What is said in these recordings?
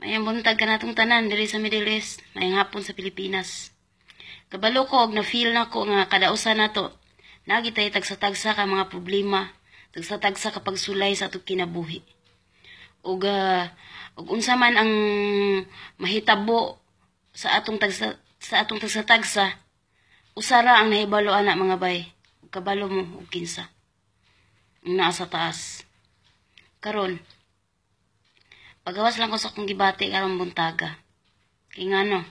Mayang buntag ka natong tanan diri sa Middle East, mayang hapon sa Pilipinas. Kabalo ko og na-feel na ko nga kadausa nato. Lagi tayo tagsa-tagsa ka mga problema, tagsa-tagsa ka pagsulay sa atong kinabuhi. Ug uh, ah, unsa man ang mahitabo sa atong tagsa sa atong tagsa-tagsa, usara ang nahibalo ana mga bay. kabalo mo og kinsa. Naa sa taas. Karon, Pagawas lang ko sa akong gibati karong buntaga. Kay ngano,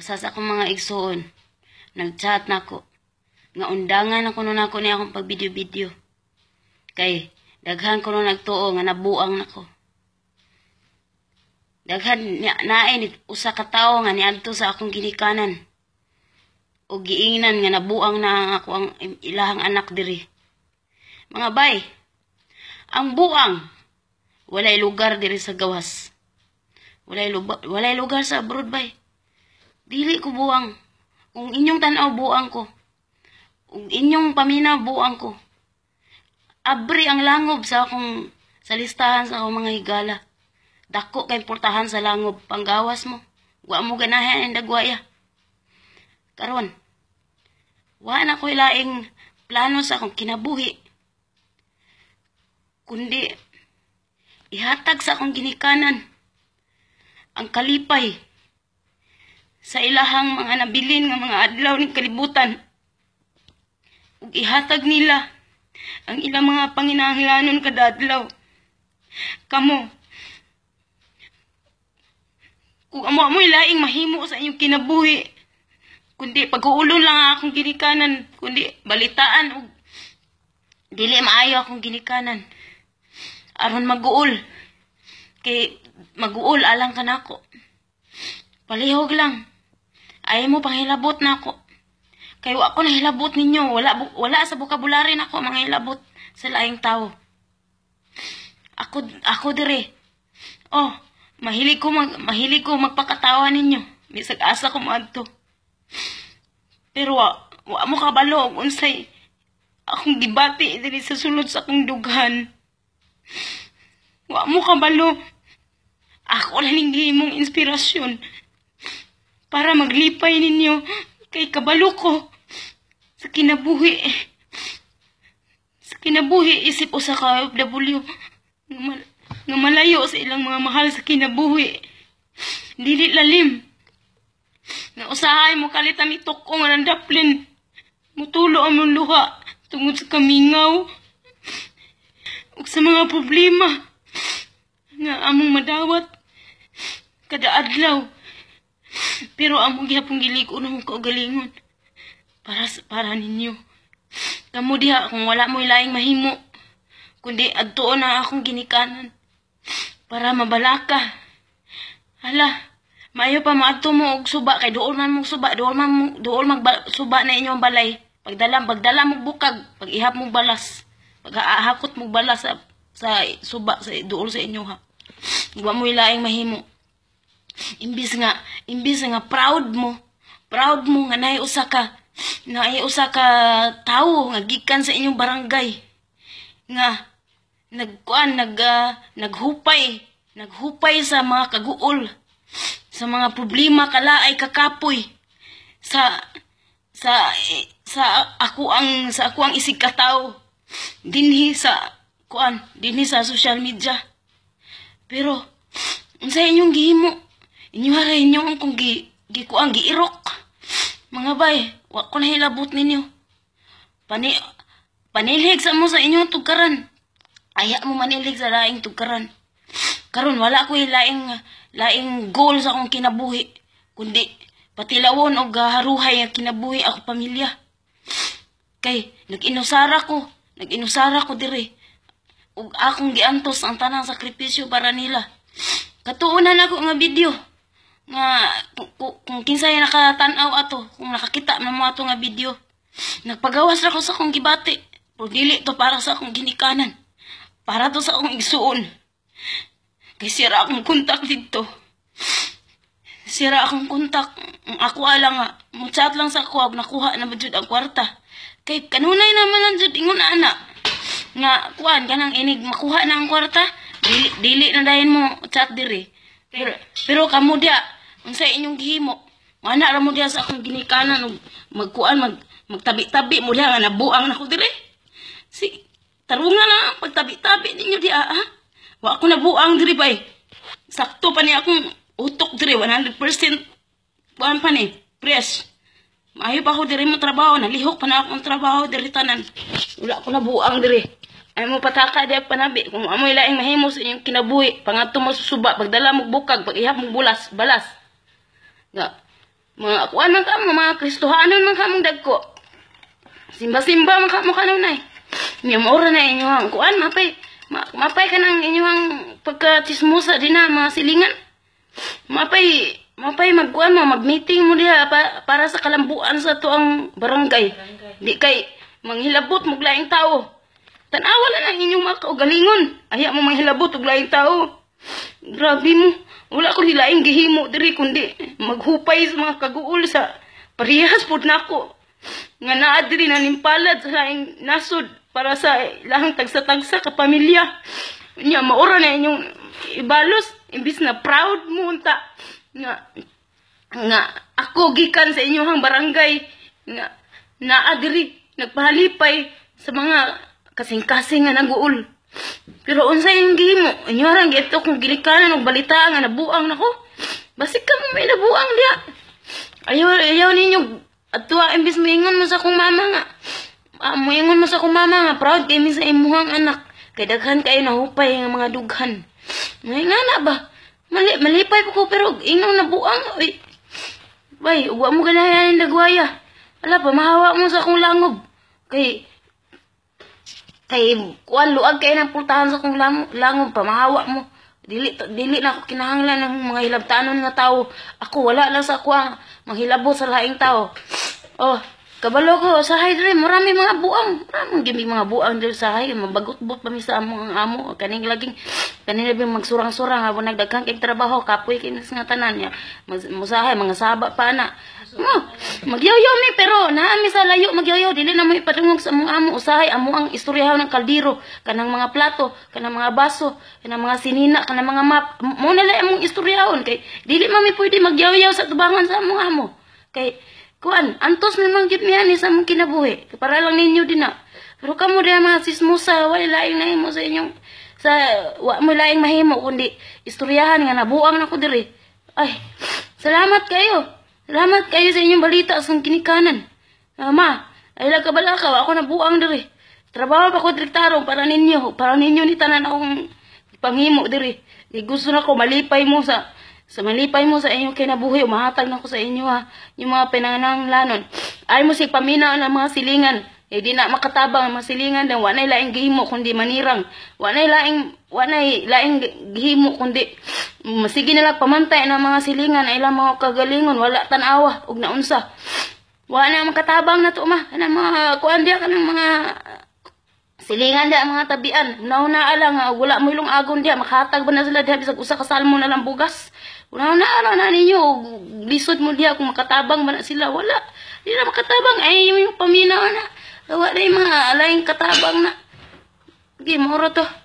usas akong mga igsuon. Nagchat na ako. Nga undangan ako nun ako niya akong pagbidyo-bidyo. Kay, daghan ko nun nagtuo nga nabuang nako. Daghan niya naay ni usa ka tawo nga niadto sa akong ginikanan. O giingnan nga nabuang na ako ang ilahang anak diri. Mga bay, ang buang walay lugar diri sa gawas. Walay, luba, walay lugar sa abroad bay. Dili ko buang. Kung inyong tanaw buang ko. Kung inyong paminaw buang ko. Abri ang langob sa akong sa listahan sa akong mga higala. Dako kay portahan sa langob panggawas mo. Wa mo ganahan ang dagwaya. Karon, wa na ko ilaing plano sa akong kinabuhi. Kundi ihatag sa akong ginikanan ang kalipay sa ilahang mga nabilin ng mga adlaw ng kalibutan ug ihatag nila ang ilang mga panginahanglanon kada adlaw kamo kung amo mo ilaing mahimo sa inyong kinabuhi kundi pag-uulon lang akong ginikanan kundi balitaan ug dili maayo akong ginikanan aron maguol. Kay maguol alang ka ako. Palihog lang. Ay mo panghilabot nako. Kay wa ko nahilabot ninyo, wala wala sa vocabulary nako mga hilabot sa laing tao. Ako ako dire. Oh, mahilig ko mag, mahilig ko magpakatawa ninyo. Bisag asa ko maadto. Pero wa, wa mo kabalo og unsay akong dibati diri sa sulod sa akong dughan. Wa mo kabalo. Ako lang himong inspirasyon para maglipay ninyo kay kabalo ko sa kinabuhi. Sa kinabuhi isip usa ka OFW nga malayo sa ilang mga mahal sa kinabuhi. Dili lalim. Nga usahay mo kalit ang itok ko nga ng daplin. Mutulo ang luha tungod sa kamingaw ug sa mga problema nga among madawat kada adlaw. Pero among gihapon gilig-on ang galingon para sa para ninyo. Kamo diha kung wala mo laing mahimo kundi adto na akong ginikanan para mabalaka. Hala, maayo pa maadto mo og suba kay duol man mo suba, duol man mong duol mag suba na inyong balay. Pagdala, pagdala mo bukag, pag ihap mo balas. Hakot mo bala sa sa suba sa duol sa inyo ha. Wa mo ilaing mahimo. Imbis nga imbis nga proud mo. Proud mo nga nay usa ka nay usa ka tawo nga gikan sa inyong barangay nga nagkuan nag uh, naghupay naghupay sa mga kaguol sa mga problema kala ay kakapoy sa sa eh, sa ako ang sa ako ang isigkataw dinhi sa kuan dinhi sa social media pero unsa inyong gihimo inyo ra inyo kung gi gikuan giirok mga bay wa ko hilabot ninyo pani panilhig sa mo sa inyong tugkaran aya mo manilhig sa laing tugkaran karon wala ko laing laing goal sa akong kinabuhi kundi patilawon og haruhay ang kinabuhi ako pamilya kay nag ko Nag-inusara ko diri. Ug akong giantos ang tanang sakripisyo para nila. Katuunan ako nga video nga kung, kung kinsay nakatanaw ato, kung nakakita man mo ato nga video, nagpagawas ra ko sa akong gibati. Pero dili to para sa akong ginikanan. Para to sa akong igsuon. Kay sira akong kontak dito. Sira akong kontak. Ang ako ala nga, muchat lang sa ako, nakuha na ba ang kwarta. Kay kanunay naman lang jud ana. Nga kuan kanang inig makuha na ang kwarta, dili, dili na dayon mo chat diri. Pero, pero kamo dia unsay inyong gihimo? Mana ra mo dia sa akong ginikanan magkuan mag magtabi-tabi mo dia nga nabuang nako diri. Si tarungan na pagtabi-tabi ninyo dia ha. Wa ako nabuang diri bay. Sakto pa ni akong utok diri 100% kuan pa ni. Press. Maayo pa ako diri mo trabaho, nalihok pa na akong trabaho diri tanan. Wala ko na buang diri. Ay mo pataka di panabi kung amoy laing mahimo sa inyong kinabuhi, pangadto mo susuba, pagdala mo bukag, pag ihap mo bulas, balas. Nga. Mga kuan man ka mga Kristohanon nang kamong dagko. Simba-simba man ka mo kanunay. Niya mo na inyo ang kuan mapay. Ma mapay ka ng inyo ang pagkatismosa din na mga silingan. Mapay Mapay magkuan mo, magmeeting mo diha pa, para sa kalambuan sa to ang barangay. barangay. Di kay manghilabot mo laing tao. Tanawa na lang inyong mga kaugalingon. Aya mo manghilabot og laing tao. Grabe mo. Wala ko hilaing gihimo diri kundi maghupay sa mga kaguol sa parehas pud nako. Nga naa na nimpalad sa laing nasod para sa lahang tagsa-tagsa ka pamilya. Nya maura na inyong ibalos imbis na proud mo unta nga nga ako gikan sa inyong barangay nga naa diri nagpahalipay sa mga kasing-kasing nga naguol. Pero unsay yung gimo Inyo ra gito kung ginikanan og balita nga nabuang nako. Basik ka may nabuang dia Ayaw ayaw ninyo atua imbis moingon mo sa akong mama nga. Ah, moingon mo sa akong mama nga proud kay sa imong anak. Kay daghan kayo nahupay nga mga dughan. Ngay nga na ba? Mali, malipay po ko pero ingang nabuang. Uy. Eh. Bay, uwa mo ganahan yung dagwaya. Ala pa, mahawa mo sa akong langob. Kay, kay, kuan luag kay ng pultahan sa akong langob pa, mahawa mo. Dili, dili na ako kinahanglan ng mga hilabtanon nga tao. Ako, wala lang sa ako ang sa laing tao. Oh, Kabalo ko sa hydre, marami mga buang. Marami gyud mga buang diri sa hay, mabagot-bot pa mi sa amo ang amo. Kaning laging kanina bing magsurang-surang habang nagdaghang kay trabaho, kapoy kay nga tanan niya. Musahay mga saba pa na. Oh, magyoyo mi pero naami sa layo magyoyo dili na mo ipatungog sa among amo usahay amo ang istoryahon ng kaldiro, kanang mga plato kanang mga baso kanang mga sinina kanang mga map mo na lang among istoryahon kay dili man mi pwede magyoyo sa tubangan sa among amo kay kuan antos memang gid niya ni sa mong kinabuhi para lang ninyo din na pero kamo diha mga sismosa wala laing na mo sa inyong sa wa mo laing mahimo kundi istoryahan nga nabuang nako diri ay salamat kayo salamat kayo sa inyong balita sa kinikanan uh, ma ay lagkabala ka ako nabuang diri trabaho pa ko direktarong para ninyo para ninyo ni tanan akong panghimo diri gusto na ko malipay mo sa sa malipay mo sa inyong kinabuhi, umahatag na ko sa inyo ha. Yung mga pinananglanon. Ay mo si paminaon ang mga silingan. Eh di na makatabang ang mga silingan na wanay laing gihimo kundi manirang. Wanay laing, wanay laing gihimo kundi masige nalang pamantay ng mga silingan ay lang mga kagalingon. Wala tanawa, ug naunsa. Wala na makatabang na to ma. Anang mga kuandya ka ng mga Silingan dia mga tabian. Nauna ala nga wala mo ilong agon dia makatag ba na sila diha bisag usa ka salmo na lang bugas. Unauna ala na ninyo lisod mo dia kung makatabang ba na sila wala. Di na makatabang ay yung paminaw na. Wala yung mga alaing katabang na. moro to.